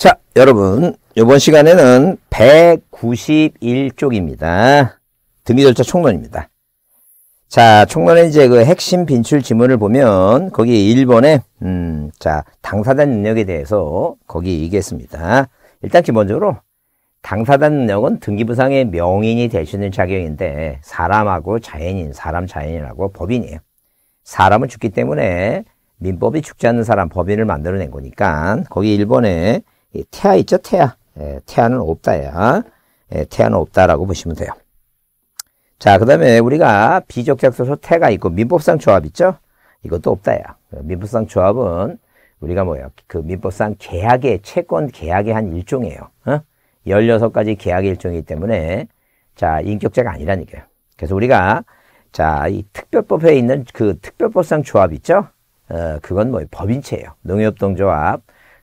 자, 여러분, 이번 시간에는 191쪽입니다. 등기 절차 총론입니다. 자, 총론의 이제 그 핵심 빈출 지문을 보면 거기 1번에 음, 자, 당사자 능력에 대해서 거기 얘기했습니다. 일단 기본적으로 당사자 능력은 등기부상의 명인이 되시는 자격인데 사람하고 자연인, 사람 자연이라고 법인이에요. 사람은 죽기 때문에 민법이 죽지 않는 사람 법인을 만들어낸 거니까 거기 1번에 태아 있죠, 태아. 예, 태아는 없다야. 예, 태아는 없다라고 보시면 돼요. 자, 그 다음에 우리가 비적격소서 태가 있고 민법상 조합 있죠? 이것도 없다야. 민법상 조합은 우리가 뭐예그 민법상 계약의, 채권 계약의 한 일종이에요. 어? 16가지 계약의 일종이기 때문에 자, 인격자가 아니라니까요. 그래서 우리가 자, 이 특별법에 있는 그 특별법상 조합 있죠? 어, 그건 뭐 법인체예요. 농협동조합,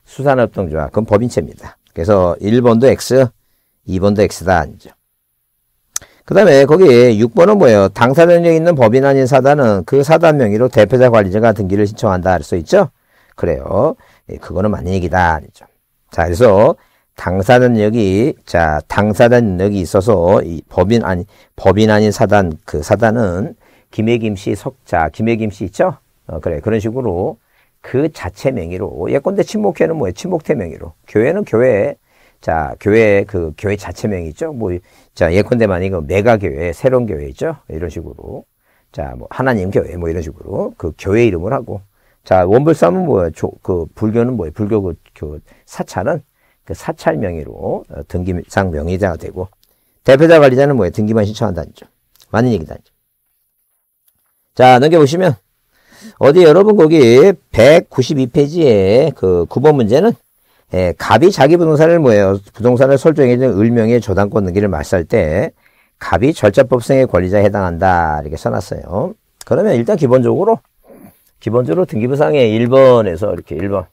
수산업동조합, 그건 법인체입니다. 그래서 1번도 X, 2번도 X다. 아니죠. 그 다음에 거기 6번은 뭐예요? 당사 연령이 있는 법인 아닌 사단은 그 사단 명의로 대표자 관리자가 등기를 신청한다 할 수 있죠? 그래요. 예, 그거는 맞는 얘기다. 아니죠. 자, 그래서 당사 능력이 자, 당사 능력이 있어서 이 법인 아니 법인 아닌 사단 그 사단은 김해 김씨 석자 김해 김씨 있죠? 어, 그래. 그런 식으로 그 자체 명의로 예컨대 친목회는 뭐예요? 친목태 명의로 교회는 교회 자 교회 그 교회 자체 명의죠. 뭐자 예컨대 만약에 뭐 메가 교회 새로운 교회죠. 이런 식으로 자뭐 하나님 교회 뭐 이런 식으로 그 교회 이름을 하고 자 원불삼은 뭐예요? 그 불교는 뭐예요? 불교 그, 그 사찰은 그 사찰 명의로 어, 등기상 명의자가 되고 대표자 관리자는 뭐예요? 등기만 신청한다는 점. 맞는 얘기다. 자 넘겨보시면 어디 여러분 거기 192페이지에 그 9번 문제는 예, 갑이 자기 부동산을 뭐예요? 부동산을 설정해준 을명의 저당권 등기를 말살 때 갑이 절차법상의 권리자에 해당한다 이렇게 써놨어요. 그러면 일단 기본적으로 기본적으로 등기부상의 1번에서 이렇게 1번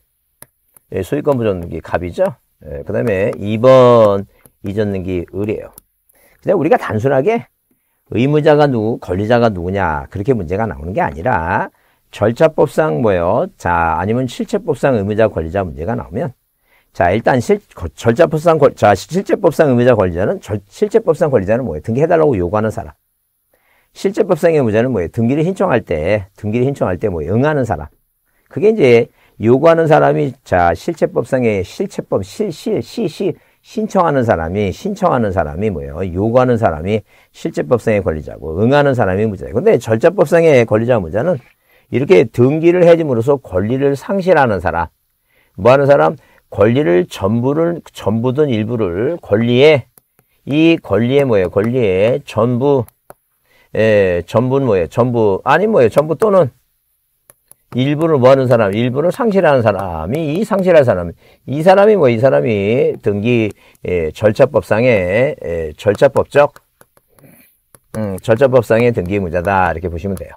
예, 소유권 부정등기 갑이죠. 예, 그 다음에 2번 이전등기 을이에요. 근데 우리가 단순하게 의무자가 누구, 권리자가 누구냐 그렇게 문제가 나오는 게 아니라 절차법상 뭐예요? 자, 아니면 실체법상 의무자 권리자 문제가 나오면 자, 일단 실, 절차법상, 권, 자, 실체법상 의무자 권리자는, 절, 실제법상 권리자는 뭐예요? 등기해달라고 요구하는 사람. 실제법상의 의무자는 뭐예요? 등기를 신청할 때, 등기를 신청할 때 뭐예요? 응하는 사람. 그게 이제 요구하는 사람이, 자, 실체법상의 실체법, 실, 실, 시, 시, 신청하는 사람이, 신청하는 사람이 뭐예요? 요구하는 사람이 실제법상의 권리자고, 응하는 사람이 무자예요. 근데 절차법상의 권리자 문자는 이렇게 등기를 해줌으로써 권리를 상실하는 사람, 뭐 하는 사람? 권리를 전부를, 전부든 일부를 권리에, 이 권리에 뭐예요? 권리에 전부, 예, 전부는 뭐예요? 전부, 아니 뭐예요? 전부 또는 일부를 뭐 하는 사람, 일부를 상실하는 사람이, 이 상실한 사람, 이 사람이 뭐, 이 사람이 등기 예, 절차법상의 예, 절차법적, 음, 절차법상의 등기 문제다. 이렇게 보시면 돼요.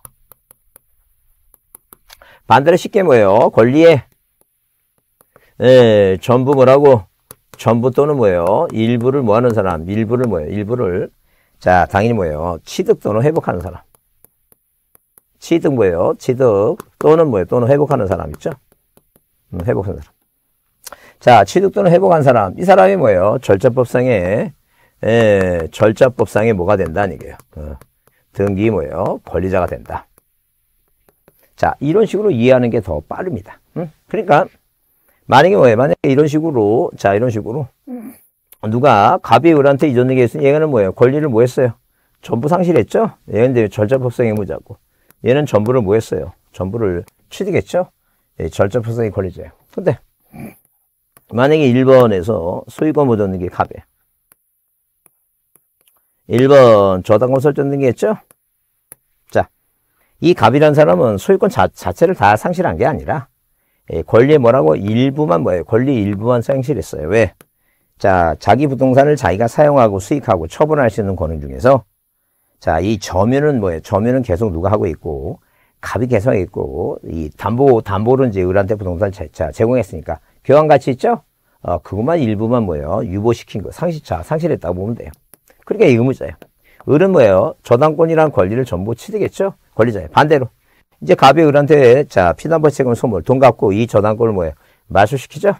반대로 쉽게 뭐예요? 권리의 예, 전부 뭐라고? 전부 또는 뭐예요? 일부를 뭐하는 사람? 일부를 뭐예요? 일부를 자 당연히 뭐예요? 취득 또는 회복하는 사람. 취득 뭐예요? 취득 또는 뭐예요? 또는 회복하는 사람 있죠? 음, 회복하는 사람. 자 취득 또는 회복한 사람. 이 사람이 뭐예요? 절차법상에 예, 절차법상에 뭐가 된다는 얘기예요. 어, 등기 뭐예요? 권리자가 된다. 자, 이런 식으로 이해하는 게 더 빠릅니다. 응? 그러니까 만약에 뭐예요? 만약에 이런 식으로 자, 이런 식으로 음. 누가 갑이 을한테 이전 얘기 했으니 얘는 뭐예요? 권리를 뭐 했어요? 전부 상실했죠? 얘는 절자폭성의 무자고 얘는 전부를 뭐 했어요? 전부를 취득했죠? 예, 절자폭성의 권리자예요. 근데 만약에 1번에서 소유권 보존 등기 갑이 1번 저당권 설정 등기 했죠? 이 갑이라는 사람은 소유권 자, 체를다 상실한 게 아니라 예, 권리의 뭐라고 일부만 뭐예요? 권리 일부만 상실했어요. 왜? 자, 자기 부동산을 자기가 사용하고 수익하고 처분할 수 있는 권은 중에서 자, 이 점유는 뭐예요? 점유는 계속 누가 하고 있고 갑이 계속 있고 이 담보 담보는 이제 을한테 부동산 제, 자, 제공했으니까 교환 가치 있죠? 어, 그것만 일부만 뭐예요? 유보시킨 거. 상실자, 상실했다고 보면 돼요. 그러니까 이 의무자예요. 을은 뭐예요? 저당권이란 권리를 전부 취득했죠? 권리자예요. 반대로 이제 갑이 을한테 자 피난벌 세금 소물 돈 갚고 이 저당권을 뭐예요? 마수시키죠.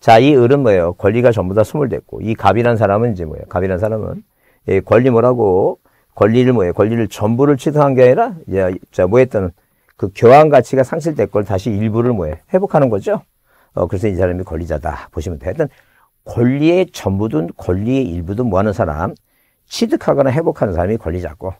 자이 을은 뭐예요? 권리가 전부 다 소멸됐고 이 갑이란 사람은 이제 뭐예요? 갑이란 사람은 예, 권리 뭐라고 권리를 뭐예요? 권리를 전부를 취득한 게 아니라 예, 자 뭐했던 그 교환 가치가 상실될 걸 다시 일부를 뭐예요? 회복하는 거죠. 어, 그래서 이 사람이 권리자다 보시면 돼요. 하여튼 권리의 전부든 권리의 일부든 뭐하는 사람 취득하거나 회복하는 사람이 권리자고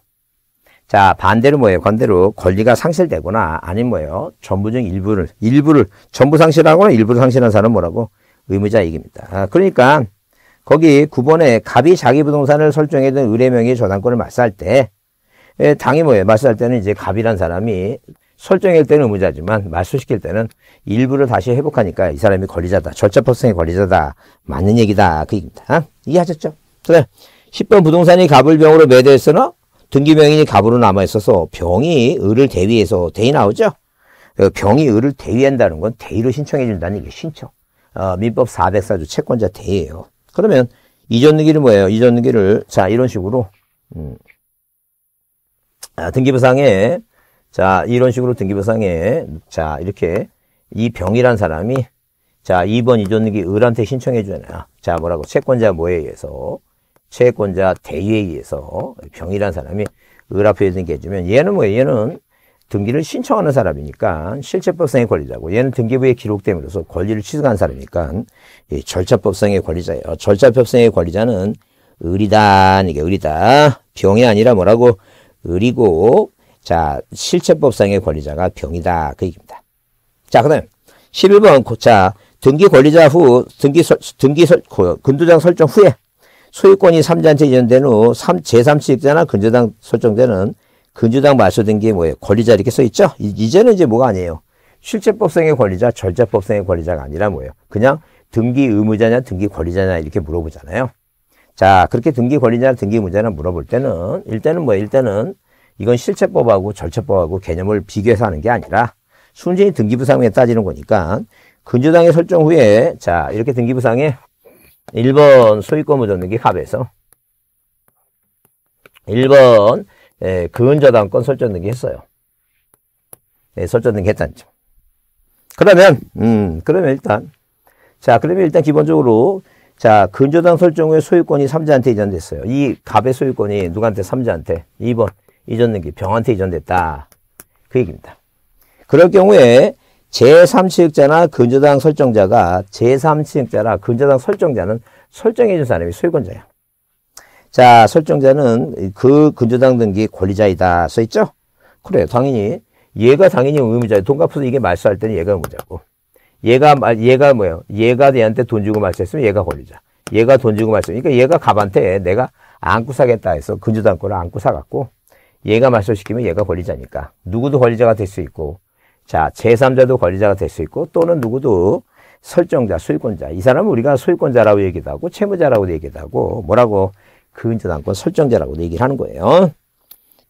자, 반대로 뭐예요? 건대로 권리가 상실되거나 아닌 뭐예요? 전부 중 일부를, 일부를, 전부 상실하거나 일부를 상실한 사람은 뭐라고? 의무자 이깁니다. 아, 그러니까 거기 9번에 갑이 자기 부동산을 설정해둔 의뢰명의 저당권을 맞쌀 때 예, 당이 뭐예요? 맞쌀 때는 이제 갑이란 사람이 설정일 때는 의무자지만 말소시킬 때는 일부를 다시 회복하니까 이 사람이 권리자다. 절차법성의 권리자다. 맞는 얘기다. 그 얘기입니다. 아? 이해하셨죠? 그래. 10번 부동산이 갑을 병으로 매도했으나 등기명인이 갑으로 남아있어서 병이 을을 대위해서 대위 나오죠? 그 병이 을을 대위한다는 건 대위를 신청해준다는 얘기 신청. 어, 민법 404조 채권자 대위예요. 그러면 이전 등기는 뭐예요? 이전 등기를 자 이런 식으로 음, 아, 등기부상에 자 이런 식으로 등기부상에 자 이렇게 이 병이란 사람이 자 2번 이전 등기 을한테 신청해주잖아요. 자 뭐라고 채권자 뭐에 의해서 채권자 대위에 의해서 병이라는 사람이 의라표에서 해주면 얘는 뭐예요? 얘는 등기를 신청하는 사람이니까 실체법상의 권리자고 얘는 등기부에 기록됨으로써 권리를 취득한 사람이니까 이 절차법상의 권리자예요. 절차법상의 권리자는 을이다 이게 을이다 병이 아니라 뭐라고 을이고자 실체법상의 권리자가 병이다. 그 얘기입니다. 자그 다음 11번 고차 등기 권리자 후 등기 설, 등기 설, 근도장 설정 후에 소유권이 3자한테 이전된 후 3, 제3시입자나 근저당 설정되는 근저당 말소된 게 뭐예요? 권리자 이렇게 써 있죠? 이제는 이제 뭐가 아니에요. 실제법상의 권리자, 절제법상의 권리자가 아니라 뭐예요? 그냥 등기 의무자냐, 등기 권리자냐 이렇게 물어보잖아요. 자, 그렇게 등기 권리자나 등기 의무자냐 물어볼 때는 일단은 뭐예요 일단은 이건 실체법하고 절체법하고 개념을 비교해서 하는 게 아니라 순전히 등기부상에 따지는 거니까 근저당의 설정 후에 자 이렇게 등기부상에 1번 소유권을 줬는 게 갑에서 1번 예, 근저당권 설정등기 했어요. 예, 설정등기 했잖죠. 그러면 음 그러면 일단 자 그러면 일단 기본적으로 자 근저당 설정 후에 소유권이 삼자한테 이전됐어요. 이 갑의 소유권이 누구한테 삼자한테 2번 이전등기 병한테 이전됐다 그 얘기입니다. 그럴 경우에 제3시행자나 근저당 설정자가 제3시행자나 근저당 설정자는 설정해준 사람이 소유권자야. 자, 설정자는 그 근저당 등기 권리자이다 써있죠? 그래, 당연히 얘가 당연히 의무자야. 돈 갚아서 이게 말소할 때는 얘가 의무자고. 얘가 얘가 뭐예요? 얘가 얘한테 돈 주고 말소했으면 얘가 권리자. 얘가 돈 주고 말소. 그러니까 얘가 갑한테 내가 안고 사겠다 해서 근저당 권을 안고 사갖고 얘가 말소시키면 얘가 권리자니까 누구도 권리자가 될 수 있고 자, 제3자도 권리자가 될 수 있고 또는 누구도 설정자, 소유권자. 이 사람은 우리가 소유권자라고 얘기도 하고 채무자라고 얘기도 하고 뭐라고 그은자당권 설정자라고 얘기를 하는 거예요.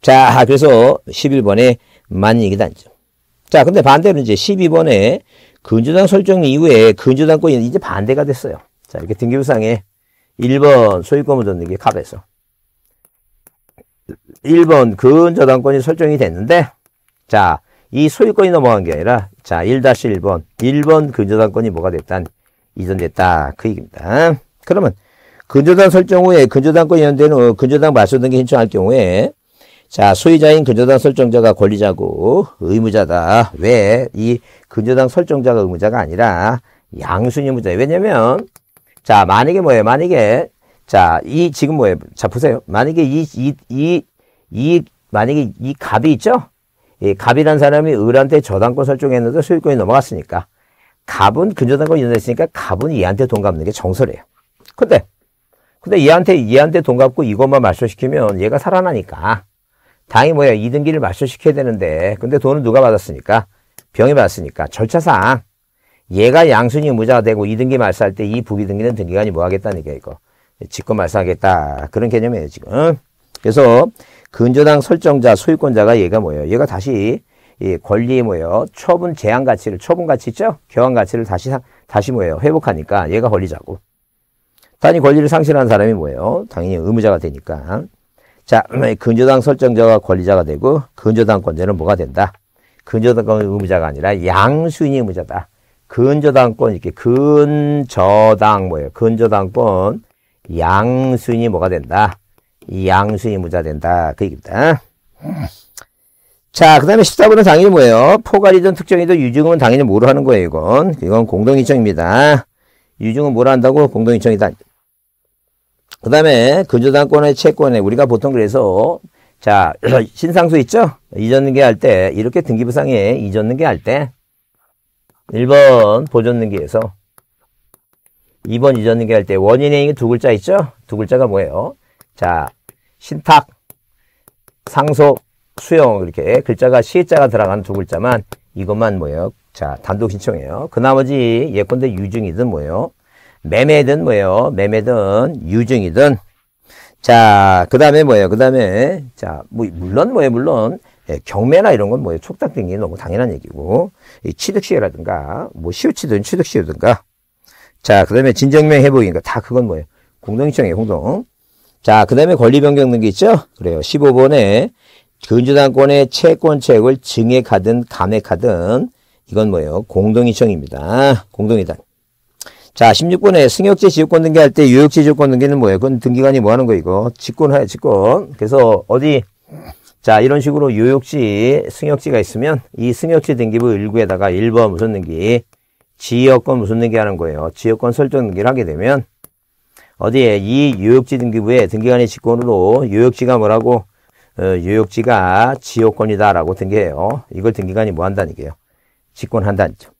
자, 그래서 11번에 만익이단죠 자, 근데 반대로 이제 12번에 그 근저당 설정 이후에 그 근저당권이 이제 반대가 됐어요. 자, 이렇게 등기부상에 1번 소유권을 줬는 게 갑에서 1번 근저당권이 설정이 됐는데 자, 이 소유권이 넘어간 게 아니라 자 1-1번 1번 근저당권이 뭐가 됐다 이전됐다 그 얘기입니다. 그러면 근저당 설정 후에 근저당권 이 연대는 어, 근저당 말소 등기 신청할 경우에 자 소유자인 근저당 설정자가 권리자고 의무자다. 왜? 이 근저당 설정자가 의무자가 아니라 양순의 무자 왜냐면 자 만약에 뭐예요? 만약에 자 이 지금 뭐예요? 자 보세요. 만약에 이 이 이 이 만약에 이 값이 있죠? 이 갑이란 사람이 을한테 저당권 설정했는데 소유권이 넘어갔으니까 갑은 근저당권 이정했으니까 갑은 얘한테 돈 갚는 게 정설이에요. 근데 근데 얘한테 얘한테 돈 갚고 이것만 말소시키면 얘가 살아나니까 당이 뭐야 이등기를 말소시켜야 되는데 근데 돈은 누가 받았으니까 병이 받았으니까 절차상 얘가 양순이 무자가 되고 이등기 말소할 때 이 부기등기는 등기관이 뭐 하겠다는 얘기야 이거 직권 말소하겠다 그런 개념이에요 지금 그래서 근저당 설정자 소유권자가 얘가 뭐예요? 얘가 다시 이 권리의 뭐예요? 처분 제한 가치를 처분 가치 있죠? 교환 가치를 다시 다시 뭐예요? 회복하니까 얘가 권리자고. 단위 권리를 상실한 사람이 뭐예요? 당연히 의무자가 되니까. 자, 음, 근저당 설정자가 권리자가 되고 근저당권자는 뭐가 된다? 근저당권 의무자가 아니라 양수인이 의무자다. 근저당권 이렇게 근저당 뭐예요? 근저당권 양수인이 뭐가 된다? 양수이 무자된다. 그 얘기입니다. 자, 그 다음에 14번은 당연히 뭐예요? 포괄이든 특정이든 유증은 당연히 뭐로 하는 거예요, 이건? 이건 공동이청입니다. 유증은 뭐라 한다고? 공동이청이다. 그 다음에 근저당권의 채권에 우리가 보통 그래서 자, 신상수 있죠? 잊었는게 할 때, 이렇게 등기부상에 잊었는게 할 때, 1번 보존능계에서 2번 잊었는게 할 때, 원인행이 두 글자 있죠? 두 글자가 뭐예요? 자, 신탁, 상속, 수용 이렇게 글자가 시자가 들어가는 두 글자만 이것만 뭐예요? 자, 단독 신청이에요. 그 나머지 예컨대 유증이든 뭐예요? 매매든 뭐예요? 매매든 유증이든 자, 그 다음에 뭐예요? 그 다음에 자, 뭐 물론 뭐예요? 물론 예, 경매나 이런 건 뭐예요? 촉탁 등이 너무 당연한 얘기고 이 취득시효라든가 뭐 시효치든 취득시효든가 자, 그 다음에 진정명 해보기니까 다 그건 뭐예요? 공동신청이에요, 공동. 자, 그 다음에 권리 변경 등기 있죠? 그래요. 15번에 근저당권의 채권책을 증액하든 감액하든 이건 뭐예요? 공동이청입니다. 공동이당 자, 16번에 승역제 지역권 등기할 때 유역제 지역권 등기는 뭐예요? 그건 등기관이 뭐 하는 거 이거? 직권하여 직권. 그래서 어디 자, 이런 식으로 유역지, 승역지가 있으면 이 승역지 등기부 일구에다가 1번 무슨 등기, 지역권 무슨 등기 하는 거예요. 지역권 설정 등기를 하게 되면 어디에 이 유역지 등기부에 등기관의 직권으로 유역지가 뭐라고 어, 유역지가 지역권이다라고 등기해요. 이걸 등기관이 뭐 한다는 얘기예요? 직권한다는 죠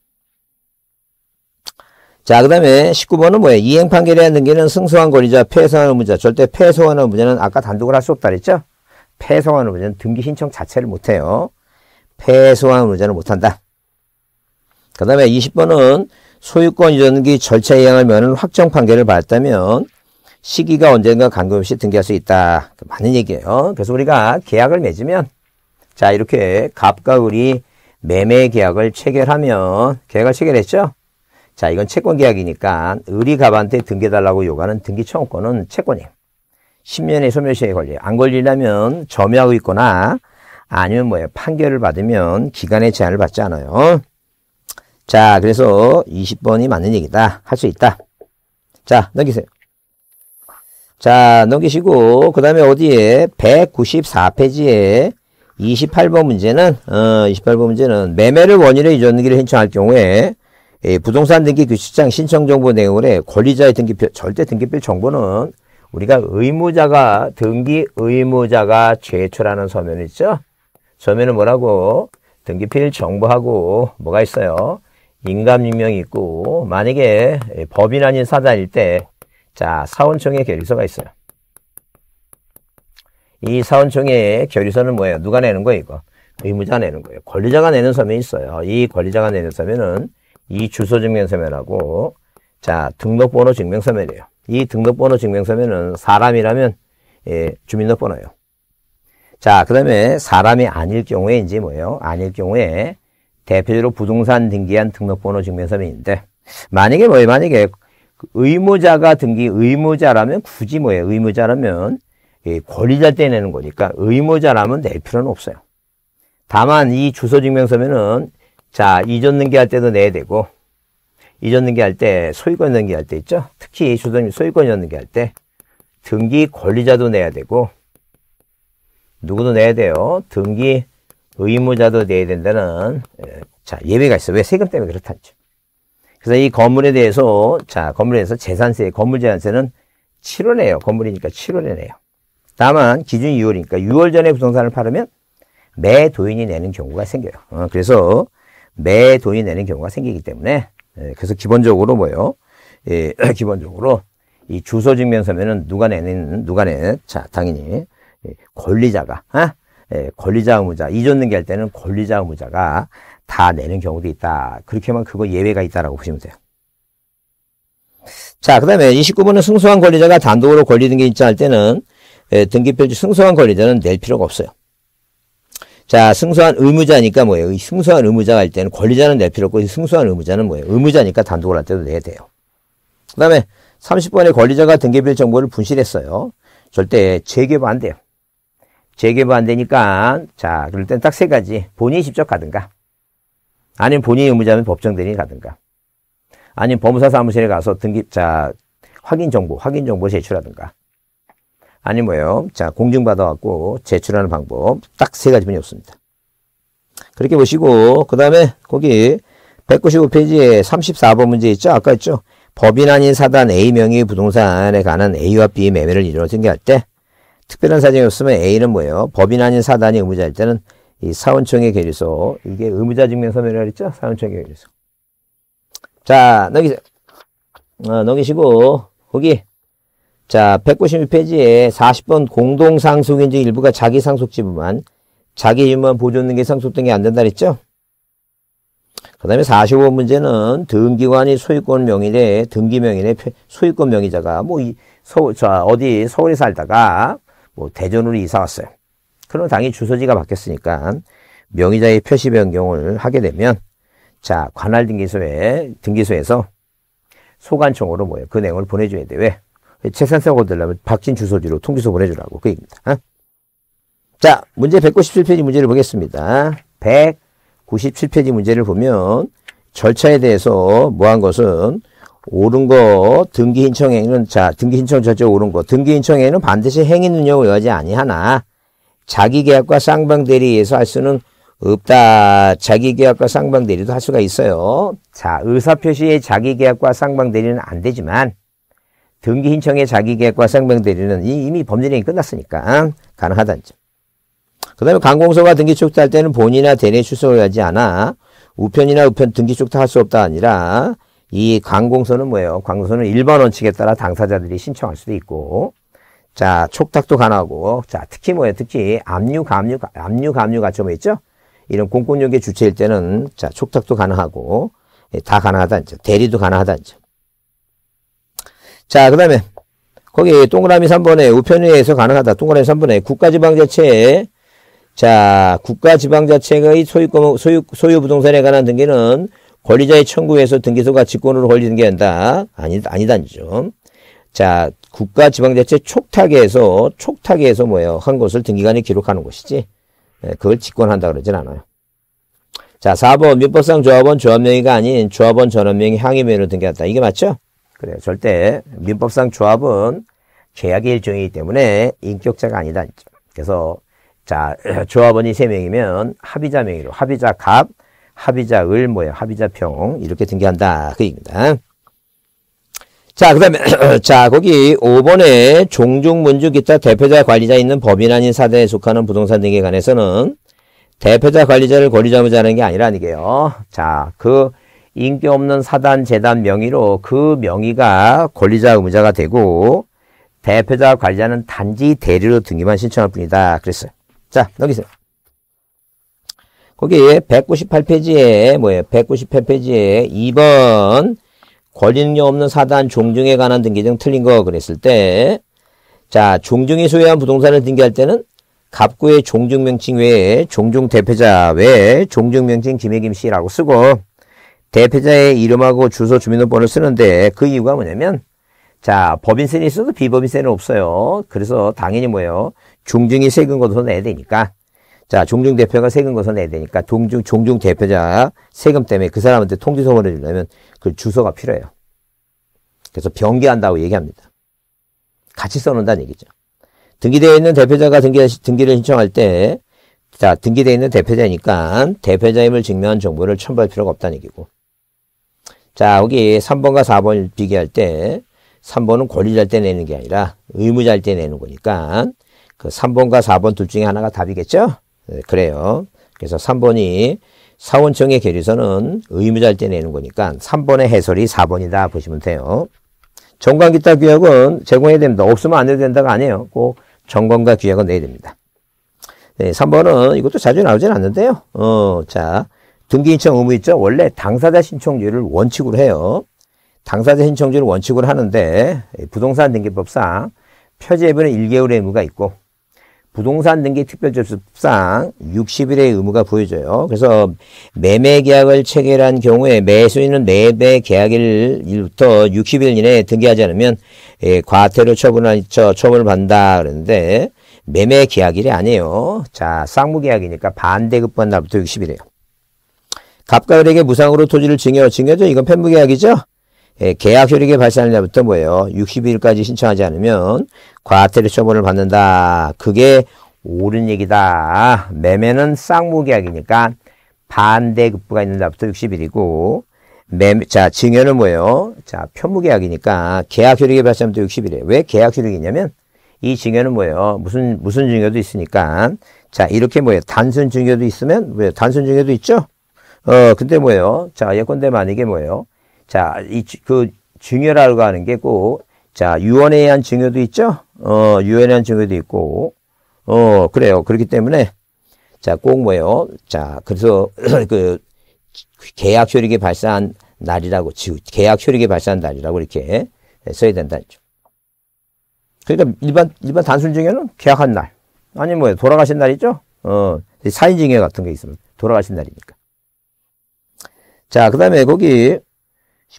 자, 그 다음에 19번은 뭐예요? 이행 판결에 대한 등기는 승소한 권리자, 패소한 의무자. 절대 패소한 의무자는 아까 단독을 할 수 없다 그랬죠? 패소한 의무자는 등기 신청 자체를 못해요. 패소한 의무자는 못한다. 그 다음에 20번은 소유권 이전기 절차에 의하면 확정 판결을 받았다면 시기가 언젠가 관계없이 등기할 수 있다. 많은 그 얘기예요. 그래서 우리가 계약을 맺으면 자 이렇게 갑과 을이 매매 계약을 체결하면 계약을 체결했죠? 자 이건 채권 계약이니까 을이 갑한테 등기해달라고 요구하는 등기 청구권은 채권이에요. 10년의 소멸시효에 걸려요. 안 걸리려면 점유하고 있거나 아니면 뭐예요? 판결을 받으면 기간의 제한을 받지 않아요. 자, 그래서 20번이 맞는 얘기다. 할 수 있다. 자, 넘기세요. 자, 넘기시고 그 다음에 어디에 194페이지에 28번 문제는 어, 28번 문제는 매매를 원인으로 이전기를 신청할 경우에 예, 부동산 등기 규칙장 신청 정보 내용에 권리자의 등기표 절대 등기필 정보는 우리가 의무자가 등기 의무자가 제출하는 서면 있죠. 서면은 뭐라고 등기필 정보하고 뭐가 있어요? 인감임명이 있고 만약에 예, 법인 아닌 사단일 때 자, 사원총회 결의서가 있어요. 이사원총회 결의서는 뭐예요? 누가 내는 거예요, 이거? 의무자 내는 거예요. 권리자가 내는 서면이 있어요. 이 권리자가 내는 서면은 이 주소 증명 서면하고 자, 등록번호 증명 서면이에요. 이 등록번호 증명 서면은 사람이라면 예, 주민등록번호예요. 자, 그다음에 사람이 아닐 경우에 이제 뭐예요? 아닐 경우에 대표적으로 부동산 등기한 등록번호 증명서명인데 만약에 뭐예요? 만약에 그 의무자가 등기 의무자라면 굳이 뭐예요? 의무자라면 권리자 떼내는 거니까 의무자라면 낼 필요는 없어요. 다만 이 주소증명서면은 자 이전 등기할 때도 내야 되고 이전 등기할 때 소유권 등기할 때 있죠. 특히 주소증 소유권 이전 등기할 때 등기 권리자도 내야 되고 누구도 내야 돼요. 등기 의무자도 내야 된다는 예, 자 예외가 있어. 왜 세금 때문에 그렇다죠. 그래서 이 건물에 대해서 자 건물에 서 재산세, 건물 재산세는 7월 내요. 건물이니까 7월에 내요. 다만 기준이 월이니까 6월 전에 부동산을 팔으면 매 도인이 내는 경우가 생겨요. 어, 그래서 매 도인이 내는 경우가 생기기 때문에 예, 그래서 기본적으로 뭐요? 예, 기본적으로 이 주소 증명서면은 누가 내는 누가 내? 자 당연히 예, 권리자가 아? 예, 권리자 의무자 이전 등기할 때는 권리자 의무자가 다 내는 경우도 있다. 그렇게만 그거 예외가 있다라고 보시면 돼요. 자, 그 다음에 29번은 승소한 권리자가 단독으로 권리 등기 입증할 때는 예, 등기표지 승소한 권리자는 낼 필요가 없어요. 자, 승소한 의무자니까 뭐예요? 승소한 의무자가 할 때는 권리자는 낼 필요 없고 승소한 의무자는 뭐예요? 의무자니까 단독으로 할 때도 내야 돼요. 그 다음에 30번에 권리자가 등기필 정보를 분실했어요. 절대 재개부 안 돼요. 재개발 안 되니까 자 그럴 땐 딱 세 가지 본인이 직접 가든가 아니면 본인이 의무자면 법정 대리인 가든가 아니면 법무사 사무실에 가서 등기 자 확인 정보 확인 정보 제출하든가 아니 뭐예요 자 공증 받아갖고 제출하는 방법 딱 세 가지뿐이 없습니다 그렇게 보시고 그 다음에 거기 195페이지에 34번 문제 있죠 아까 있죠 법인 아닌 사단 A명의 부동산에 관한 A와 B 매매를 이루어 생겨할 때 특별한 사정이 없으면 A는 뭐예요? 법인 아닌 사단이 의무자일 때는 이 사원청의 계리소 이게 의무자 증명 서면이라 그랬죠? 사원청의 계리소 자 넘기세요 어, 넘기시고 거기 자 196페이지에 40번 공동상속인지 일부가 자기 상속 지부만 자기 지분만 보존는 게 상속 등이 안 된다 그랬죠? 그 다음에 45번 문제는 등기관이 소유권 명의래 등기 명의래 소유권 명의자가 뭐 이, 서, 저 어디 서울에 살다가 뭐 대전으로 이사 왔어요. 그럼 당연히 주소지가 바뀌었으니까 명의자의 표시 변경을 하게 되면 자 관할 등기소에 등기소에서 소관청으로 뭐예요? 그 내용을 보내줘야 돼. 왜? 재산세 거들려면 박진 주소지로 통지서 보내주라고 그 얘기입니다. 어? 자 문제 197페이지 문제를 보겠습니다. 197페이지 문제를 보면 절차에 대해서 뭐한 것은 옳은 거 등기 신청행위는 자 등기 신청 절차 옳은 거 등기 신청행위는 반드시 행위 능력을 의하지 아니하나 자기 계약과 쌍방 대리에서 할 수는 없다. 자기 계약과 쌍방 대리도 할 수가 있어요. 자 의사 표시의 자기 계약과 쌍방 대리는 안 되지만 등기 신청의 자기 계약과 쌍방 대리는 이미 범죄행위 끝났으니까 가능하다는 점. 그 다음에 관공서가 등기 축도할 때는 본이나 인 대리 출석을 하지 않아 우편이나 우편 등기 축도 할 수 없다 아니라 이 관공서는 뭐예요? 관공서는 일반 원칙에 따라 당사자들이 신청할 수도 있고 자 촉탁도 가능하고 자 특히 뭐예요? 특히 압류, 감류, 압류, 감류 가점이 뭐 있죠? 이런 공권력의 주체일 때는 자 촉탁도 가능하고 예, 다 가능하다는 점, 대리도 가능하다는 점. 자, 그 다음에 거기 동그라미 3번에 우편위에서 가능하다. 동그라미 3번에 국가지방자체에 자 국가지방자체의 소유 소유 소유 부동산에 관한 등기는 권리자의 청구에서 등기소가 직권으로 걸리는 게 아니다. 아니, 아니다니죠. 자, 국가 지방자치 촉탁에서, 촉탁에서 뭐예요? 한 것을 등기관이 기록하는 것이지. 예, 그걸 직권한다 그러진 않아요. 자, 4번 민법상 조합원 조합명의가 아닌 조합원 전원명의 항의명의로 등기한다. 이게 맞죠? 그래요. 절대 민법상 조합은 계약의 일종이기 때문에 인격자가 아니다. 그래서 자 조합원이 세명이면 합의자 명의로 합의자 갑 합의자 을 모양, 합의자 평 이렇게 등기한다. 그 얘기입니다. 자, 그 다음에, 자, 거기 5번에 종중 문주 기타 대표자 관리자 있는 법인 아닌 사대에 속하는 부동산 등에 관해서는 대표자 관리자를 권리자무자 는게 아니라는 게요. 자, 그 인기 없는 사단, 재단 명의로 그 명의가 권리자 의무자가 되고 대표자 관리자는 단지 대리로 등기만 신청할 뿐이다. 그랬어요. 자, 넘기세요. 거기에 198페이지에 뭐예요? 198페이지에 2번 권리능력 없는 사단 종중에 관한 등기 등 틀린 거 그랬을 때 자, 종중이 소유한 부동산을 등기할 때는 갑구의 종중명칭 외에 종중 대표자 외에 종중명칭 김혜김 씨라고 쓰고 대표자의 이름하고 주소 주민등록번호를 쓰는데 그 이유가 뭐냐면 자 법인세는 있어도 비법인세는 없어요. 그래서 당연히 뭐예요. 종중이 세금 걷어서 내야 되니까 자, 종중 대표가 세금 거서 내야 되니까 종중 종중 대표자 세금 때문에 그 사람한테 통지 서보내 주려면 그 주소가 필요해요. 그래서 변기한다고 얘기합니다. 같이 써놓는다는 얘기죠. 등기되어 있는 대표자가 등기, 등기를 신청할 때, 자, 등기되어 있는 대표자니까 대표자임을 증명한 정보를 첨부할 필요가 없다는 얘기고. 자, 여기 3번과 4번을 비교할 때, 3번은 권리자일 때 내는 게 아니라 의무자일 때 내는 거니까, 그 3번과 4번 둘 중에 하나가 답이겠죠? 예, 그래요. 그래서 3번이 사원청의 계류서는 의무자일 때 내는 거니까 3번의 해설이 4번이다 보시면 돼요. 정관기타 규약은 제공해야 됩니다. 없으면 안 해도 된다가 아니에요. 꼭 정관과 규약은 내야 됩니다. 네, 3번은 이것도 자주 나오진 않는데요. 어, 자, 등기신청 의무 있죠? 원래 당사자 신청률을 원칙으로 해요. 당사자 신청률을 원칙으로 하는데 부동산 등기법상 표제부는 1개월의 의무가 있고 부동산 등기 특별접수상 60일의 의무가 보여져요. 그래서 매매 계약을 체결한 경우에 매수인은 매매 계약일부터 60일 이내에 등기하지 않으면 예, 과태료 처분을 처, 처분을 받는다 그러는데 매매 계약일이 아니에요. 자, 쌍무 계약이니까 반대급부한 날부터 60일이에요. 갑과을에게 무상으로 토지를 증여, 증여죠? 이건 편무계약이죠? 예, 계약 효력이 발생할 날부터 뭐예요? 60일까지 신청하지 않으면 과태료 처분을 받는다. 그게 옳은 얘기다. 매매는 쌍무계약이니까 반대급부가 있는 날부터 60일이고 매매, 자 증여는 뭐예요? 자 편무계약이니까 계약 효력이 발생부터 60일이에요. 왜 계약 효력이냐면 이 증여는 뭐예요? 무슨 무슨 증여도 있으니까 자 이렇게 뭐예요? 단순 증여도 있으면 뭐예요? 단순 증여도 있죠? 어 근데 뭐예요? 자 예컨대 만약에 뭐예요? 자, 이, 그, 증여라고 하는 게 꼭, 자, 유언에 의한 증여도 있죠? 어, 유언에 의한 증여도 있고, 어, 그래요. 그렇기 때문에, 자, 꼭 뭐예요? 자, 그래서, 그, 계약 효력이 발사한 날이라고, 계약 효력이 발사한 날이라고 이렇게 써야 된다. 그러니까 일반, 일반 단순 증여는 계약한 날. 아니, 뭐예요? 돌아가신 날이죠? 어, 사인 증여 같은 게 있으면 돌아가신 날이니까. 자, 그 다음에 거기,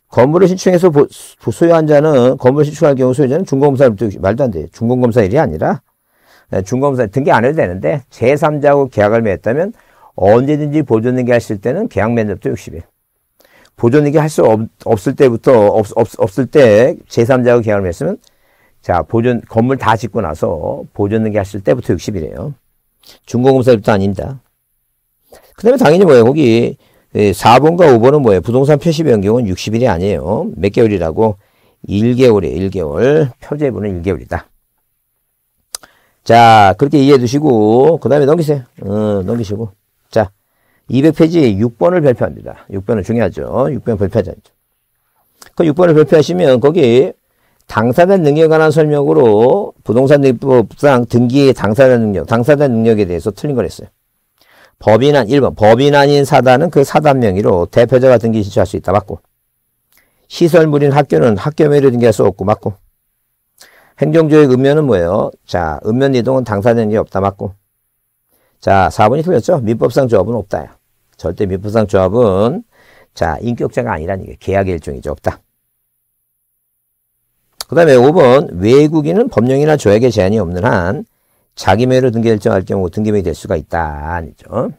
건물을 신청해서 보, 소유한 자는 건물신 시청할 경우 소유자는 중공검사 말도 안 돼요. 중공검사 일이 아니라 예, 중공검사 등기 안 해도 되는데 제3자하고 계약을 맺었다면 언제든지 보존등기 하실 때는 계약 면접도 60일. 보존등기 할 수 없을 때부터 없, 없, 없을 때 제3자하고 계약을 맺으면 자 보존 건물 다 짓고 나서 보존등기 하실 때부터 60일이에요. 중공검사일도 아닙니다. 그 다음에 당연히 뭐예요? 거기 4번과 예, 5번은 뭐예요? 부동산 표시 변경은 60일이 아니에요. 몇 개월이라고? 1개월이에요. 1개월. 표제분은 1개월이다. 자, 그렇게 이해해 두시고 그 다음에 넘기세요. 어, 넘기시고. 자, 200페이지 6번을 발표합니다. 6번은 중요하죠. 6번 발표하죠. 그 6번을 발표하시면 거기 당사자 능력에 관한 설명으로 부동산 등기 등기의 당사자 능력, 당사자 능력에 대해서 틀린 걸 했어요. 법인 한 1번 법인 아닌 사단은 그 사단 명의로 대표자가 등기 신청할 수 있다 맞고 시설물인 학교는 학교 명의로 등기할 수 없고 맞고 행정조의 읍면은 뭐예요? 자 읍면 이동은 당사자게 없다 맞고 자 4번이 틀렸죠? 민법상 조합은 없다요. 절대 민법상 조합은 자 인격자가 아니라는 얘기 계약 일종이죠. 없다. 그 다음에 5번 외국인은 법령이나 조약에 제한이 없는 한 자기매를 등기 결정할 경우 등기명이 될 수가 있다. 아니죠.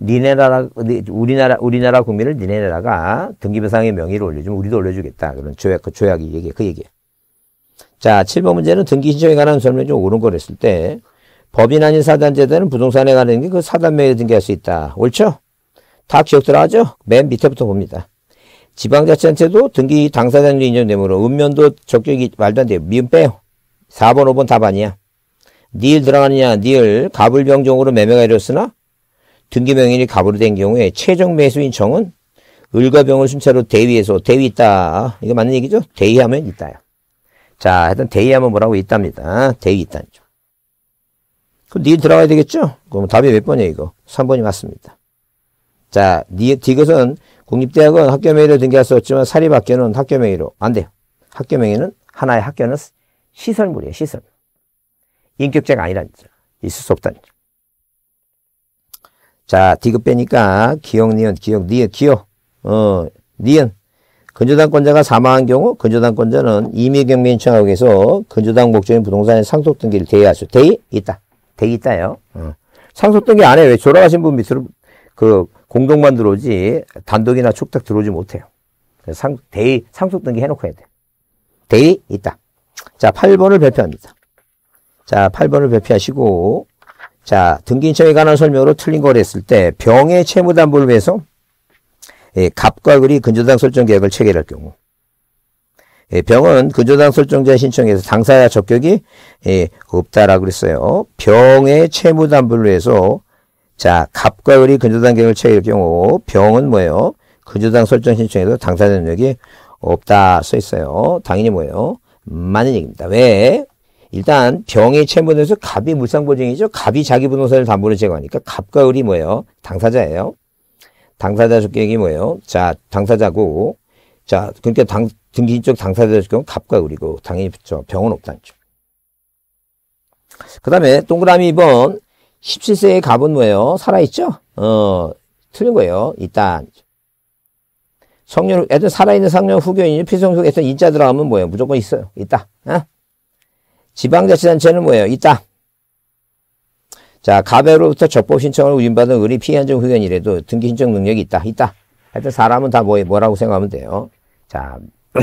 니네 나라, 우리나라, 우리나라 국민을 니네 나라가 등기배상의 명의를 올려주면 우리도 올려주겠다. 그런 조약, 그 조약이 얘기, 그 얘기. 자, 7번 문제는 등기 신청에 관한 설명 이좀 옳은 걸 했을 때 법인 아닌 사단재단은 부동산에 관한 게 그 사단명의 등기할 수 있다. 옳죠? 다 기억 들어하죠맨 밑에부터 봅니다. 지방자치단체도 등기 당사자로 인정되므로 읍면도 적격이 말도 안 돼요. 미음 빼요. 4번, 5번 답 아니야. 니을 들어가느냐 니을 갑을 병종으로 매매가 이뤘으나 등기명인이 갑으로 된 경우에 최종 매수인 청은 을과 병을 순차로 대위해서 대위 있다. 이거 맞는 얘기죠? 대위하면 있다요. 자, 하여튼 대위하면 뭐라고 있답니다. 대위 있다죠 그럼 니을 들어가야 되겠죠? 그럼 답이 몇 번이에요, 이거? 3번이 맞습니다. 자, 니, 디귿은 국립대학은 학교명의로 등기할 수 없지만 사립학교는 학교명의로 안 돼요. 학교명의는 하나의 학교는 시설물이에요, 시설 물 인격제가 아니라는 거죠. 있을 수 없다는 죠 자, 디귿 빼니까 기역, 니은, 기역, 니은, 기역, 어, 니은. 근저당권자가 사망한 경우 근저당권자는 임의경매 신청하고 해서 근저당 목적인 부동산의 상속 등기를 대의할 수 대의 있다. 대의 있다요. 어. 상속 등기 안에 왜 돌아가신 분 밑으로 그 공동만 들어오지 단독이나 촉탁 들어오지 못해요. 상 대의 상속 등기 해놓고 해야 돼. 대의 있다. 자, 8번을 발표합니다. 자, 8번을 배피하시고 자, 등기인청에 관한 설명으로 틀린 거를 했을 때 병의 채무담보를 위해서 예, 갑과 을이 근저당 설정 계약을 체결할 경우 예, 병은 근저당 설정자 신청에서 당사자 적격이 예, 없다라고 그랬어요. 병의 채무담보를 위해서 자, 갑과 을이 근저당 계약을 체결할 경우 병은 뭐예요? 근저당 설정 신청에서 당사자 적격이 없다 써 있어요. 당연히 뭐예요? 맞는 얘기입니다. 왜? 일단 병의 채무분에서 갑이 물상보증이죠. 갑이 자기 부동산을 담보를 제거하니까 갑과 을이 뭐예요? 당사자예요. 당사자 적격이 뭐예요? 자, 당사자고 자, 그러니까 당, 등기인 쪽 당사자 적격은 갑과 을이고 당연히 붙 병은 없다는 쪽. 그 다음에 동그라미 2번 17세의 갑은 뭐예요? 살아있죠? 어, 틀린 거예요. 일단 성년, 애들 살아있는 성년 후견인 피성속에서 인자 들어가면 뭐예요? 무조건 있어요. 있다. 어? 지방자치단체는 뭐예요? 있다. 자, 가배로부터 적법 신청을 우진받은 을이 피 한정 후견이라도 등기 신청 능력이 있다. 있다. 하여튼 사람은 다 뭐, 뭐라고 생각하면 돼요. 자,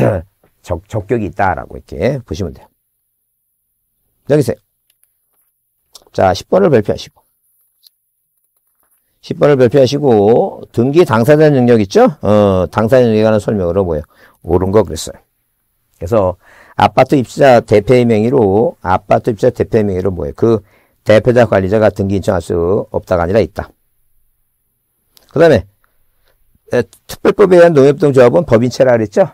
적, 적격이 있다라고 이렇게 보시면 돼요. 여기 있어요. 자, 10번을 발표하시고. 10번을 발표하시고, 등기 당사자 능력 있죠? 어, 당사자 능력에 관한 설명으로 뭐예요? 옳은 거 그랬어요. 그래서, 아파트 입주자 대표의 명의로 아파트 입주자 대표의 명의로 뭐예요? 그 대표자 관리자가 등기 신청할 수 없다가 아니라 있다. 그 다음에 특별법에 의한 농협동 조합은 법인체라 그랬죠?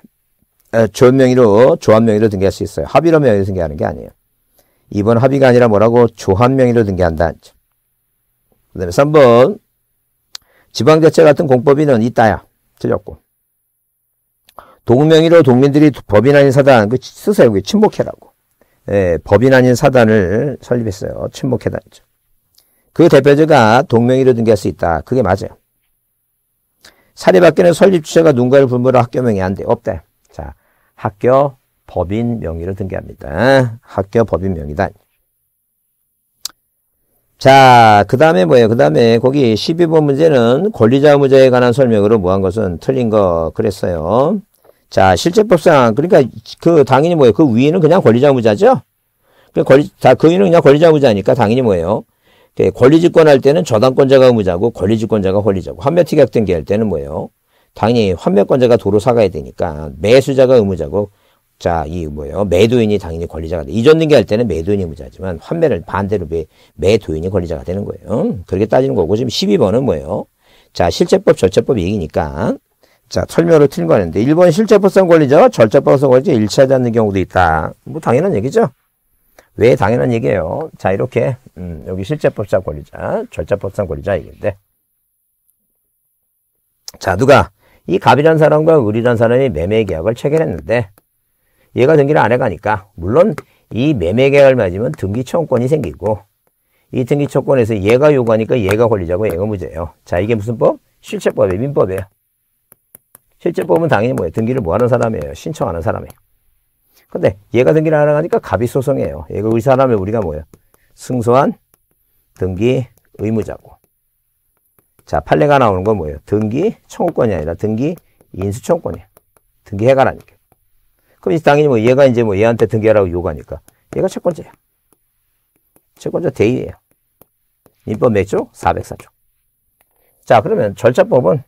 조합 명의로 조합 명의로 등기할 수 있어요. 합의로 명의로 등기하는 게 아니에요. 이번 합의가 아니라 뭐라고 조합 명의로 등기한다. 그 다음에 3번 지방자치 같은 공법인은 있다야. 틀렸고. 동명이로 동민들이 법인 아닌 사단, 그 스스로 여기 침묵해라고. 예, 법인 아닌 사단을 설립했어요. 침묵회단이죠그 대표자가 동명이로 등기할 수 있다. 그게 맞아요. 사례 밖에는 설립 주체가 누군가를 불모로 학교 명의 안 돼. 없대 자, 학교 법인 명의로 등기합니다. 학교 법인 명의다. 자, 그 다음에 뭐예요? 그 다음에 거기 12번 문제는 권리자 의무자에 관한 설명으로 뭐한 것은 틀린 거 그랬어요. 자, 실제법상, 그러니까 그 당연히 뭐예요? 그 위에는 그냥 권리자무자죠? 그 권리, 다, 그 위는 그냥 권리자무자니까 당연히 뭐예요? 그 권리집권 할 때는 저당권자가 의무자고 권리집권자가 권리자고 환매특약 등기 할 때는 뭐예요? 당연히 환매권자가 도로 사가야 되니까 매수자가 의무자고 자, 이 뭐예요? 매도인이 당연히 권리자가 돼. 이전 등기할 때는 매도인이 의무자지만 환매를 반대로 매, 매도인이 권리자가 되는 거예요. 그렇게 따지는 거고 지금 12번은 뭐예요? 자, 실체법절체법 얘기니까 자, 설명을 틀린 거 아닌데. 1번 실제법상 권리자와 절차법상 권리자 일치하지 않는 경우도 있다. 뭐 당연한 얘기죠. 왜 당연한 얘기예요. 자, 이렇게 음, 여기 실제법상 권리자, 절차법상 권리자 얘기인데. 자, 누가 이 갑이란 사람과 을이란 사람이 매매 계약을 체결했는데 얘가 등기를 안 해가니까 물론 이 매매 계약을 맺으면 등기 청구권이 생기고 이 등기 청구권에서 얘가 요구하니까 얘가 권리자고 얘가 무죄예요. 자, 이게 무슨 법? 실체법에 민법이에요. 실제 보면 당연히 뭐예요? 등기를 뭐 하는 사람이에요? 신청하는 사람이에요. 근데 얘가 등기를 하러 가니까 갑이 소송해요. 얘가 의사라면 우리가 뭐예요? 승소한 등기 의무자고. 자, 판례가 나오는 건 뭐예요? 등기 청구권이 아니라 등기 인수청구권이에요. 등기해가라니까. 그럼 이제 당연히 뭐 얘가 이제 뭐 얘한테 등기하라고 요구하니까 얘가 채권자예요. 채권자 대의예요. 민법 맥조 404조. 자, 그러면 절차법은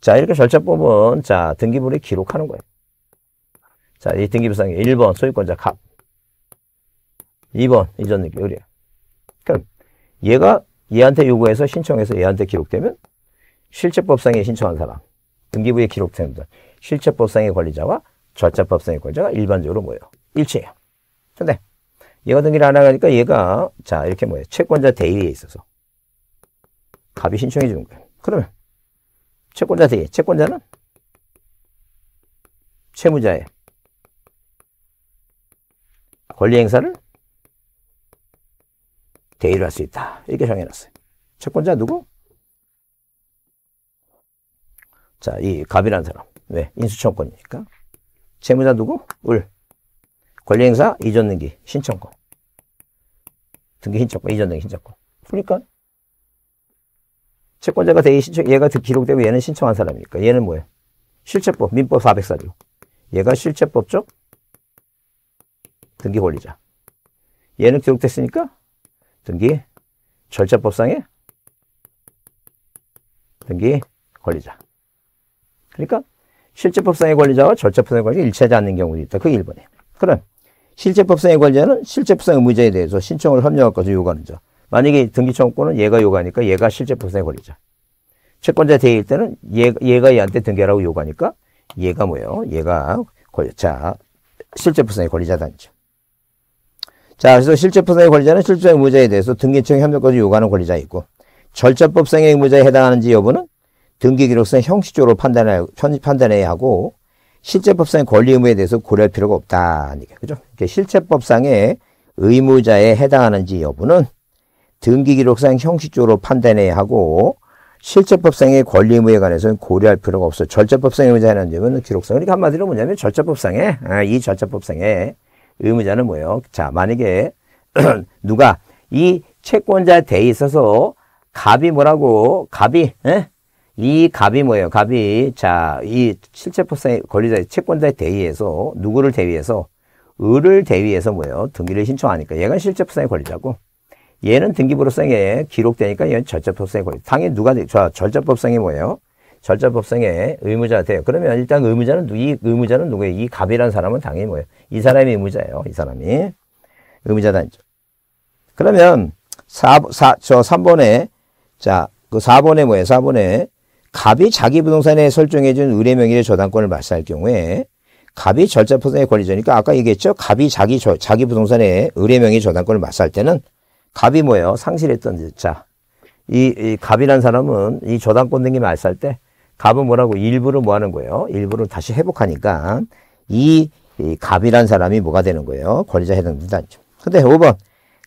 자, 이렇게 절차법은, 자, 등기부를 기록하는 거예요. 자, 이 등기부상에 1번 소유권자 갑, 2번 이전등기 의뢰. 그럼 얘가 얘한테 요구해서 신청해서 얘한테 기록되면 실체법상에 신청한 사람, 등기부에 기록됩니 실체법상의 권리자와 절차법상의 권리자가 일반적으로 뭐예요? 일치해요. 근데 얘가 등기를 안 하니까 얘가 자 이렇게 뭐예요? 채권자 대위에 있어서 갑이 신청해 주는 거예요. 그러면 채권자 세게 채권자는 채무자의 권리 행사를 대의로 할수 있다. 이렇게 정해놨어요. 채권자 누구? 자, 이 갑이라는 사람. 왜? 네, 인수청권이니까. 채무자 누구? 을. 권리행사 이전 등기 신청권. 등기 신청권, 이전 등기 신청권. 그러니까 채권자가 대의 신청, 얘가 기록되고 얘는 신청한 사람이니까. 얘는 뭐예요? 실체법, 민법 4 4조 얘가 실체법적 등기 권리자. 얘는 기록됐으니까 등기 절차법상의 등기 권리자. 그러니까 실제법상의 권리자와 절차법상의 권리가 일치하지 않는 경우도 있다. 그게 1번이에요. 그럼 실제법상의 권리자는 실제법상 의무자에 대해서 신청을 협력할것을 요구하는 자. 만약에 등기청구권은 얘가 요구하니까 얘가 실제 보상의 권리자. 채권자 대일 때는 얘, 얘가 얘한테 등기하라고 요구하니까 얘가 뭐예요? 얘가 권리, 자, 실제 보상의 권리자단죠. 자, 그래서 실제 보상의 권리자는 실제 의무자에 대해서 등기청 협력까지 요구하는 권리자있고 절차법상의 의무자에 해당하는지 여부는 등기기록상 형식적으로 판단해, 판단해야 하고 실제법상의 권리 의무에 대해서 고려할 필요가 없다. 그죠? 실제법상의 의무자에 해당하는지 여부는 등기기록상 형식적으로 판단해야 하고 실제법상의 권리 의무에 관해서는 고려할 필요가 없어. 절차법상의 의무자라는 점은 기록상 그러니까 한마디로 뭐냐면 절차법상의 아, 이절차법상의 의무자는 뭐예요? 자, 만약에 누가 이 채권자 대에 있어서 갑이 뭐라고, 갑이, 에? 이 갑이 뭐예요? 갑이, 자, 이 실체법상의 권리자, 채권자에대위해서 누구를 대위해서, 을을 대위해서 뭐예요? 등기를 신청하니까. 얘가 실체법상의 권리자고. 얘는 등기부로성에 기록되니까 얘는 절제법성에 걸려. 당연히 누가, 자, 절제법성이 뭐예요? 절제법성에 의무자가 돼요. 그러면 일단 의무자는, 누, 이 의무자는 누구예요? 이 갑이라는 사람은 당연히 뭐예요? 이 사람이 의무자예요. 이 사람이. 의무자다. 그러면 4, 4, 저 3번에, 자, 그 4번에 뭐예요? 4번에 갑이 자기 부동산에 설정해준 의뢰명의의 저당권을 발사할 경우에 갑이 절제법성의권리죠그러니까 아까 얘기했죠? 갑이 자기, 저, 자기 부동산에 의뢰명의 의 저당권을 발사할 때는 갑이 뭐예요? 상실했던 자. 이, 이 갑이란 사람은 이조당권 등기 말살 때 갑은 뭐라고 일부를 뭐 하는 거예요? 일부를 다시 회복하니까 이, 이 갑이란 사람이 뭐가 되는 거예요? 권리자 해당된다. 근데 5번.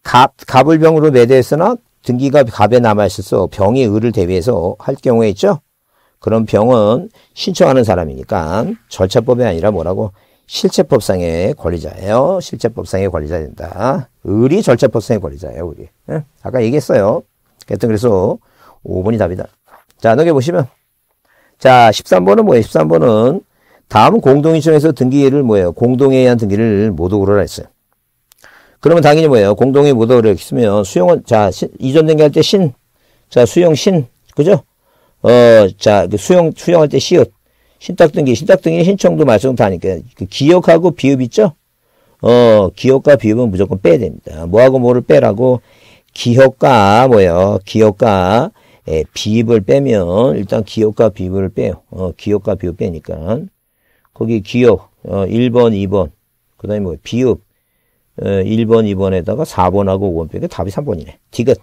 갑, 갑을 병으로 매도했으나 등기가 갑에 남아있어서 병이 을을 대비해서 할 경우에 있죠? 그런 병은 신청하는 사람이니까 절차법이 아니라 뭐라고 실체법상의 권리자예요. 실체법상의 권리자 된다. 을이 절제법상의 권리자예요. 우리. 예? 아까 얘기했어요. 그랬던 그래서 5번이 답이다. 자 넘겨보시면 자 13번은 뭐예요? 13번은 다음 공동의청에서 등기를 뭐예요? 공동에 의한 등기를 모두 우러라 했어요. 그러면 당연히 뭐예요? 공동의 모두 이렇게 쓰면 수용은 자 신, 이전 등기할 때 신, 자 수용 신, 그죠? 어, 자 그 수용 수용할 때 시옷, 신탁등기, 신탁등기 신청도 말씀 다니까 그 기억하고 비읍 있죠? 어, 기억과 비읍은 무조건 빼야 됩니다. 뭐하고 뭐를 빼라고? 기억과 뭐요? 기억과 예, 비읍을 빼면 일단 기억과 비읍을 빼요. 어, 기억과 비읍 빼니까 거기 기억 어, 1번, 2번 그 다음에 뭐 비읍 어, 1번, 2번에다가 4번하고 5번 빼니까 답이 3번이네. 디귿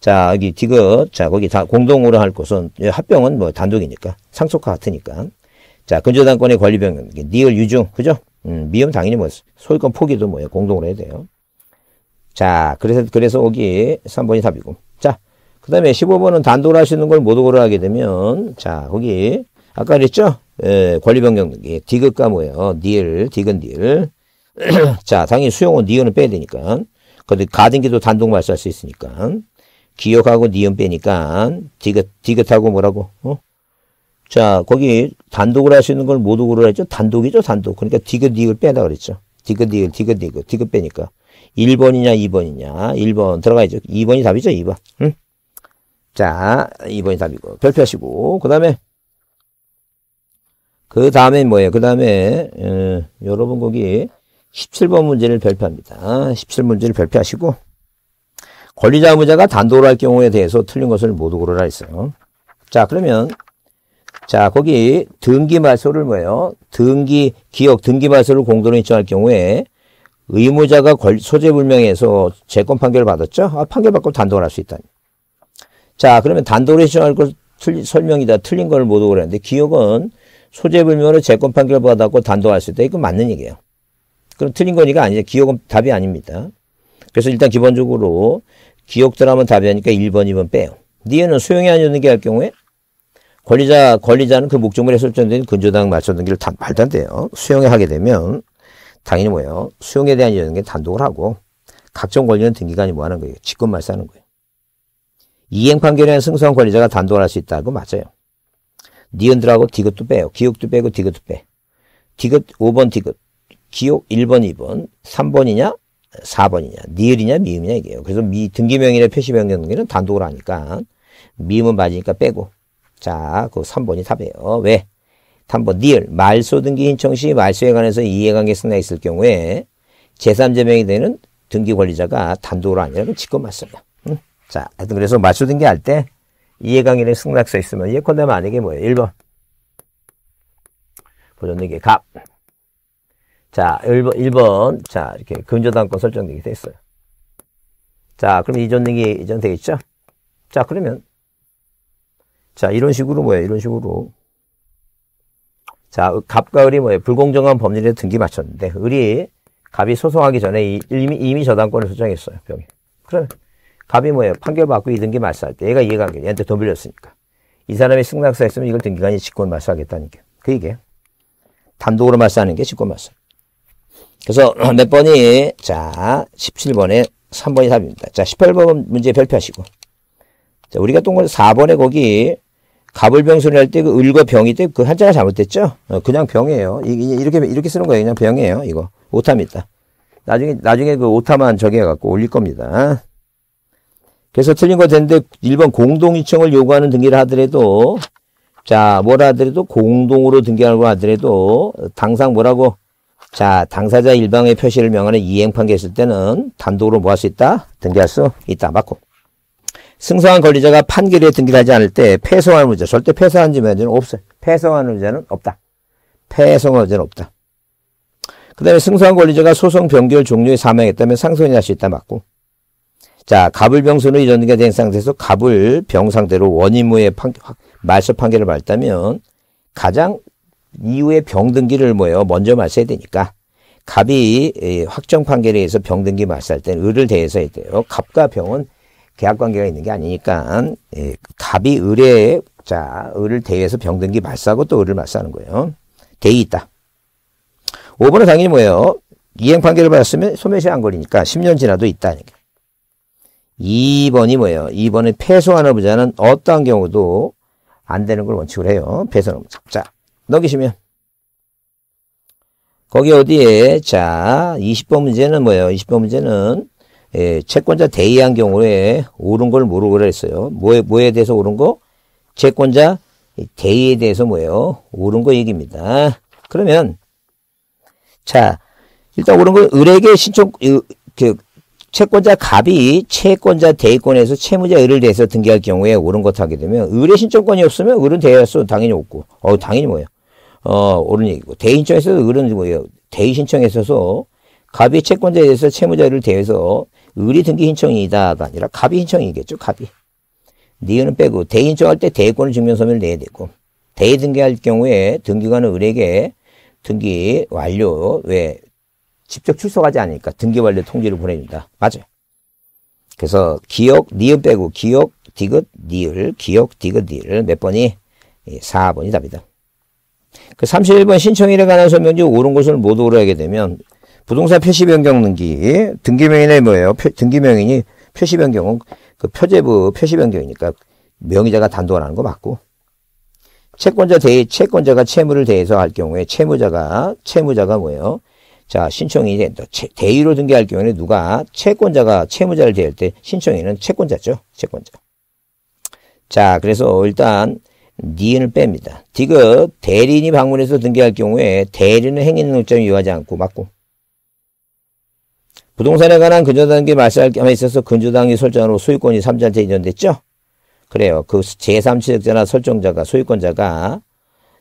자, 여기 디귿 자, 거기 다 공동으로 할 것은 예, 합병은 뭐 단독이니까 상속과 같으니까 자, 근저당권의 권리 변경, 니을 유중, 그죠? 음, 미음 당연히 뭐, 소유권 포기도 뭐예요? 공동으로 해야 돼요. 자, 그래서, 그래서 오기 3번이 답이고. 자, 그 다음에 15번은 단독으로 하시는 걸 모독으로 하게 되면, 자, 거기, 아까 그랬죠? 에, 권리 변경, 예, 디귿과 뭐예요? 니을, 디귿 니을. 자, 당연히 수용은 니은은 빼야 되니까. 근데 가등기도 단독 말소할 수 있으니까. 기억하고 니은 빼니까, 디귿, 디귿하고 뭐라고, 어? 자, 거기 단독을 할수 있는 걸 모독으로 했죠. 단독이죠, 단독. 그러니까 디귿, 디귿 빼다 그랬죠. 디귿, 디귿, 디귿, 디귿, 디귿 빼니까. 1번이냐, 2번이냐. 1번 들어가야죠. 2번이 답이죠, 2번. 응? 자, 2번이 답이고. 별표하시고. 그 다음에, 그 다음에 뭐예요? 그 다음에, 어, 여러분 거기 17번 문제를 별표합니다. 17문제를 별표하시고. 권리자 의무자가 단독으로 할 경우에 대해서 틀린 것을 모독으로 라 했어요. 자, 그러면 자, 거기 등기 말소를 뭐예요? 등기, 기억 등기 말소를 공도로 인정할 경우에 의무자가 소재불명에서 재권 판결을 받았죠? 아, 판결 받고 단독을 할 수 있다. 자, 그러면 단독으로 신청할 걸 틀리, 설명이다. 틀린 걸 모두 그랬는데, 기억은 소재불명으로 재권 판결 받았고 단독할 수 있다. 이건 맞는 얘기예요. 그럼 틀린 거니까 아니죠. 기억은 답이 아닙니다. 그래서 일단 기본적으로 기억들 하면 답이 아니까 1번, 2번 빼요. 니은은 소용이 아니었는 게 할 경우에 권리자, 권리자는 그 목적물에 설정된 근저당 말소등 기를 단, 말도 안 돼요. 수용에 하게 되면 당연히 뭐예요? 수용에 대한 연계 단독을 하고 각종 권리는 등기관이 뭐 하는 거예요? 직권 말소하는 거예요. 이행 판결에는 승소한 권리자가 단독을 할 수 있다. 고 맞아요. 니은들하고 디귿도 빼요. 기억도 빼고 디귿도 빼. 디귿 5번 디귿. 기억 1번, 2번. 3번이냐? 4번이냐. 니을이냐? 미음이냐? 이게요. 그래서 미 등기명의나 표시 변경 등기는 단독을 하니까 미음은 맞으니까 빼고 자, 그 3번이 답이에요. 왜? 3번, 니을. 말소 등기 신청 시 말소에 관해서 이해관계 승낙 있을 경우에 제3자 명이 되는 등기 관리자가 단독으로 아니라 그 직권 맞습니다. 응? 자, 하여튼 그래서 말소 등기할 때 이해관계는 승낙서 있으면 예컨대 만약에 뭐예요? 1번. 보존등기 갑. 자, 1번, 1번. 자, 이렇게 근저당권 설정등기 돼어요 자, 그럼 이전 등기 이전 되겠죠? 자, 그러면 자, 이런 식으로 뭐야? 이런 식으로. 자, 갑과 을이 뭐예요? 불공정한 법률에 등기 맞췄는데, 을이 갑이 소송하기 전에 이미, 이미 저당권을 소장했어요, 병에. 그러 갑이 뭐예요? 판결받고 이 등기 말소할 때 얘가 이해가 안 얘한테 돈 빌렸으니까. 이 사람이 승낙서 했으면 이걸 등기관이 직권 말소하겠다는 게. 그 얘기예요. 단독으로 말소하는 게 직권 말소. 그래서 몇 번이 자 17번에 3번이 답입니다. 자 18번 문제 별표하시고 자 우리가 또 4번에 뭐 거기 갑을 병손이할때 그 을과 병이 때 그 한자가 잘못됐죠? 어, 그냥 병이에요. 이, 이렇게 이렇게 쓰는 거예요. 그냥 병이에요. 이거 오타입니다. 나중에 나중에 그 오타만 저기 해갖고 올릴 겁니다. 그래서 틀린 거 됐는데 1번 공동이청을 요구하는 등기를 하더라도 자 뭐라 하더라도 공동으로 등기하는 거 하더라도 당상 뭐라고 자 당사자 일방의 표시를 명하는 이행판계 했을 때는 단독으로 뭐 할 수 있다? 등기할 수 있다. 맞고 승소한 권리자가 판결에 등기하지 않을 때 패소한 의자, 절대 패소한 문제는 없어요. 패소한 의자는 없다. 패소한 의자는 없다. 그 다음에 승소한 권리자가 소송 변결 종료에 사망했다면 상소인이 할수 있다 맞고 자 가불병수는 이런 게된 상태에서 가불병 상대로 원인무의 판결, 말소 판결을 받았다면 가장 이후에 병등기를 모여 먼저 말소해야 되니까 갑이 확정 판결에 의해서 병등기 말소할 때는 을을 대해서 해야 돼요 갑과 병은 계약 관계가 있는 게 아니니까 예, 갑이 을에 자 을을 대해서 병등기 사하고또 을을 말싸는 거예요. 대의 있다. 5번은 당연히 뭐예요? 이행 판결을 받았으면 소멸시 안 걸리니까 10년 지나도 있다. 2번이 뭐예요? 2번에 패소하는 부자는 어떠한 경우도 안 되는 걸 원칙으로 해요. 패소는 자, 넘기시면. 거기 어디에, 자, 20번 문제는 뭐예요? 20번 문제는 예, 채권자 대의한 경우에 옳은 걸 모르고 그랬어요. 뭐에, 뭐에 대해서 옳은 거? 채권자 대의에 대해서 뭐예요? 옳은 거 얘기입니다. 그러면, 자, 일단 옳은 건 을에게 신청, 그, 채권자 갑이 채권자 대의권에서 채무자 을을 대해서 등기할 경우에 옳은 것 하게 되면, 을의 신청권이 없으면 을은 대의할 수 당연히 없고, 어, 당연히 뭐예요? 어, 옳은 얘기고. 대의신청에서 을은 뭐예요? 대의신청에 있어서 갑이 채권자에 대해서 채무자를 대해서 을이 등기 신청이다가 아니라 갑이 신청이겠죠. 갑이. 니은 빼고 대인청할 때대권증명서면 내야 되고 대 등기할 경우에 등기관은 을에게 등기 완료 왜 직접 출석하지 않으니까 등기 완료 통지를 보냅니다. 맞아요. 그래서 기억 니은 빼고 기억 디귿 니을 기억 디귿 니을 몇 번이 4번이 예, 답이다. 그 31번 신청일에 관한 설명지 옳은 것을 모두 오라게 되면 부동산 표시 변경 등기 등기명인의 뭐예요? 표, 등기명인이 표시 변경은 그 표제부 표시 변경이니까 명의자가 단독을 하는 거 맞고 채권자 대의 채권자가 채무를 대해서 할 경우에 채무자가 채무자가 뭐예요? 자 신청인이 된다. 채, 대위로 등기할 경우에는 누가 채권자가 채무자를 대할 때 신청인은 채권자죠. 채권자. 자 그래서 일단 니은을 뺍니다. 디귿 대리인이 방문해서 등기할 경우에 대리는 행위능력점이 유하지 않고 맞고 부동산에 관한 근저당기 말씀할 겸에 있어서 근저당기 설정으로 소유권이 삼자한테 이전됐죠? 그래요. 그 제3취득자나 설정자가 소유권자가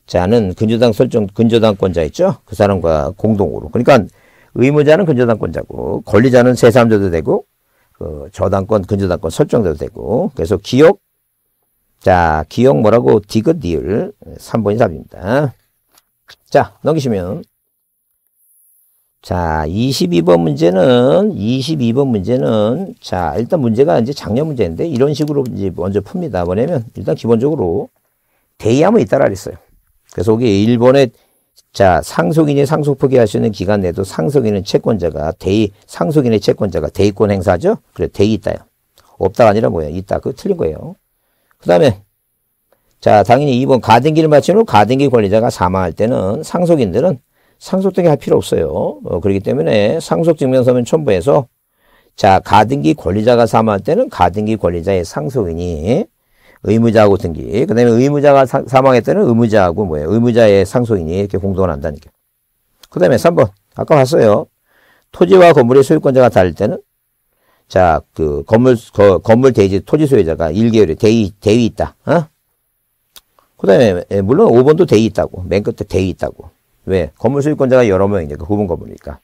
자는 근저당 설정 근저당권자 있죠? 그 사람과 공동으로. 그러니까 의무자는 근저당권자고 권리자는 제3자도 되고 그 저당권 근저당권 설정자도 되고 그래서 기억 자 기억 뭐라고 디귿 니을 3번이 답입니다. 자 넘기시면 자, 22번 문제는, 22번 문제는, 자, 일단 문제가 이제 작년 문제인데, 이런 식으로 이제 먼저 풉니다. 뭐냐면, 일단 기본적으로, 대의함은 있다라 그랬어요. 그래서 여기 일본의 자, 상속인이 상속 포기할 수 있는 기간 내도 상속인은 채권자가 대의, 상속인의 채권자가 대의권 행사죠? 그래, 대의 있다요. 없다가 아니라 뭐야요 있다. 그거 틀린 거예요. 그 다음에, 자, 당연히 이번 가등기를 마친 후 가등기 권리자가 사망할 때는 상속인들은 상속등기 할 필요 없어요. 어, 그렇기 때문에 상속증명서면 첨부해서 자 가등기 권리자가 사망할 때는 가등기 권리자의 상속인이 의무자하고 등기 그 다음에 의무자가 사, 사망할 때는 의무자하고 뭐예요. 의무자의 상속인이 이렇게 공동을 한다니까. 그 다음에 3번 아까 봤어요. 토지와 건물의 소유권자가 다를 때는 자, 그, 건물, 거, 건물 대지, 토지 소유자가 1개월에 대위, 대위 있다. 어? 그 다음에, 예, 물론 5번도 대위 있다고. 맨 끝에 대위 있다고. 왜? 건물 소유권자가 여러 명이니까 그 구분 건물이니까.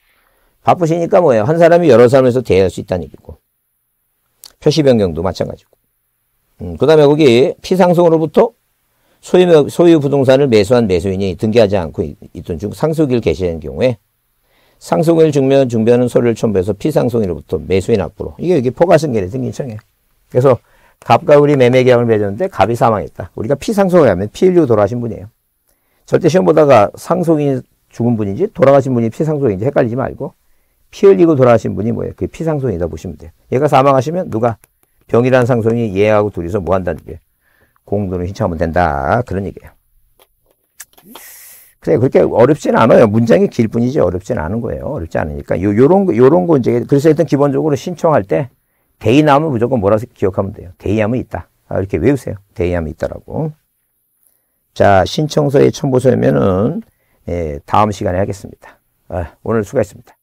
바쁘시니까 뭐예요? 한 사람이 여러 사람에서 대할 수 있다는 얘기고. 표시 변경도 마찬가지고. 음, 그 다음에 거기 피상속으로부터 소유, 소유 부동산을 매수한 매수인이 등기하지 않고 있던 중 상속일 개시한 경우에 상속일 증명 증변은 류를 첨부해서 피상속인으로부터 매수인 앞으로 이게 이게 포괄승계를 등기청해 그래서 갑과 을이 매매 계약을 맺었는데 갑이 사망했다. 우리가 피상속을 하면 피일류 돌아가신 분이에요. 절대 시험 보다가 상속인이 죽은 분인지 돌아가신 분이 피상속인지 헷갈리지 말고 피 흘리고 돌아가신 분이 뭐예요? 그 피상속인이다 보시면 돼요. 얘가 사망하시면 누가 병이라는 상속인이 얘하고 둘이서 뭐 한다는 게 공동을 신청하면 된다. 그런 얘기예요. 그래 그렇게 어렵진 않아요. 문장이 길 뿐이지 어렵진 않은 거예요. 어렵지 않으니까 요 요런 요런 거 이제 그래서 일단 기본적으로 신청할 때 대의남은 무조건 뭐라서 기억하면 돼요. 대의함은 있다. 아, 이렇게 외우세요. 대의함이 있다라고. 자, 신청서에 첨부서면은 예, 다음 시간에 하겠습니다. 아, 오늘 수고했습니다.